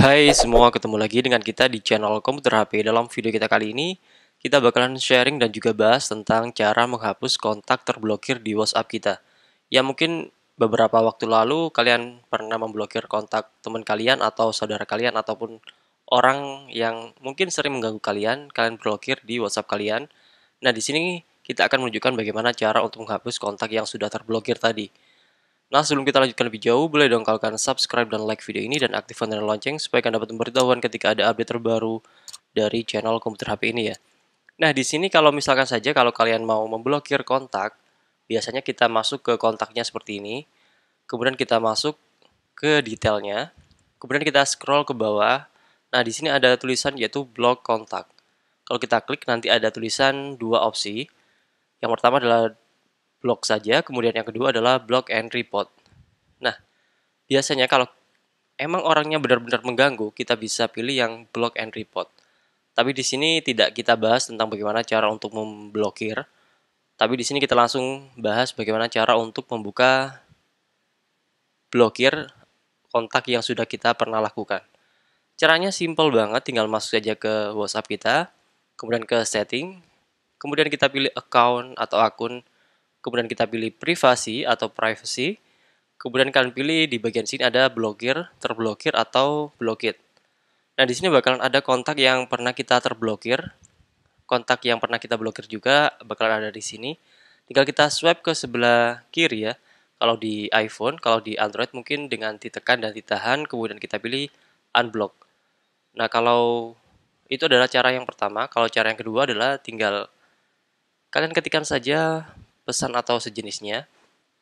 Hai semua, ketemu lagi dengan kita di channel Komputer HP. Dalam video kita kali ini, kita bakalan sharing dan juga bahas tentang cara menghapus kontak terblokir di WhatsApp kita. Ya mungkin beberapa waktu lalu kalian pernah memblokir kontak teman kalian atau saudara kalian ataupun orang yang mungkin sering mengganggu kalian, kalian blokir di WhatsApp kalian. Nah, di sini kita akan menunjukkan bagaimana cara untuk menghapus kontak yang sudah terblokir tadi. Nah, sebelum kita lanjutkan lebih jauh, boleh dong kalian subscribe dan like video ini dan aktifkan tanda lonceng supaya kalian dapat pemberitahuan ketika ada update terbaru dari channel komputer HP ini ya. Nah, di sini kalau misalkan saja kalau kalian mau memblokir kontak, biasanya kita masuk ke kontaknya seperti ini. Kemudian kita masuk ke detailnya. Kemudian kita scroll ke bawah. Nah, di sini ada tulisan yaitu blok kontak. Kalau kita klik nanti ada tulisan dua opsi. Yang pertama adalah blog saja, kemudian yang kedua adalah blog and report. Nah, biasanya kalau emang orangnya benar-benar mengganggu, kita bisa pilih yang blog and report. Tapi di sini tidak kita bahas tentang bagaimana cara untuk memblokir. Tapi di sini kita langsung bahas bagaimana cara untuk membuka blokir kontak yang sudah kita pernah lakukan. Caranya simple banget, tinggal masuk saja ke WhatsApp kita, kemudian ke setting, kemudian kita pilih account atau akun kemudian kita pilih privasi atau privacy, kemudian kalian pilih di bagian sini ada blokir, terblokir atau blokit. Nah, di sini bakalan ada kontak yang pernah kita terblokir, kontak yang pernah kita blokir juga bakalan ada di sini. Tinggal kita swipe ke sebelah kiri ya. Kalau di iPhone, kalau di Android mungkin dengan ditekan dan ditahan, kemudian kita pilih unblock. Nah, kalau itu adalah cara yang pertama. Kalau cara yang kedua adalah tinggal kalian ketikkan saja pesan atau sejenisnya.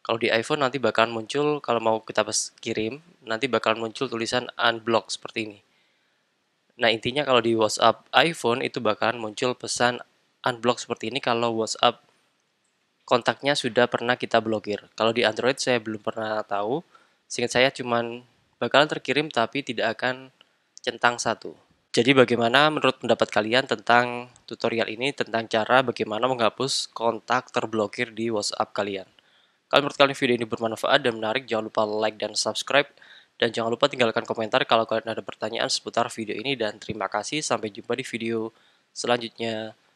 Kalau di iPhone nanti bakalan muncul kalau mau kita pes kirim, nanti bakalan muncul tulisan unblock seperti ini. Nah, intinya kalau di WhatsApp iPhone itu bakalan muncul pesan unblock seperti ini kalau WhatsApp kontaknya sudah pernah kita blokir. Kalau di Android saya belum pernah tahu. Seingat saya cuman bakalan terkirim tapi tidak akan centang satu. Jadi bagaimana menurut pendapat kalian tentang Tutorial ini tentang cara bagaimana menghapus kontak terblokir di WhatsApp kalian. Kalau menurut kalian video ini bermanfaat dan menarik, jangan lupa like dan subscribe. Dan jangan lupa tinggalkan komentar kalau kalian ada pertanyaan seputar video ini. Dan terima kasih, sampai jumpa di video selanjutnya.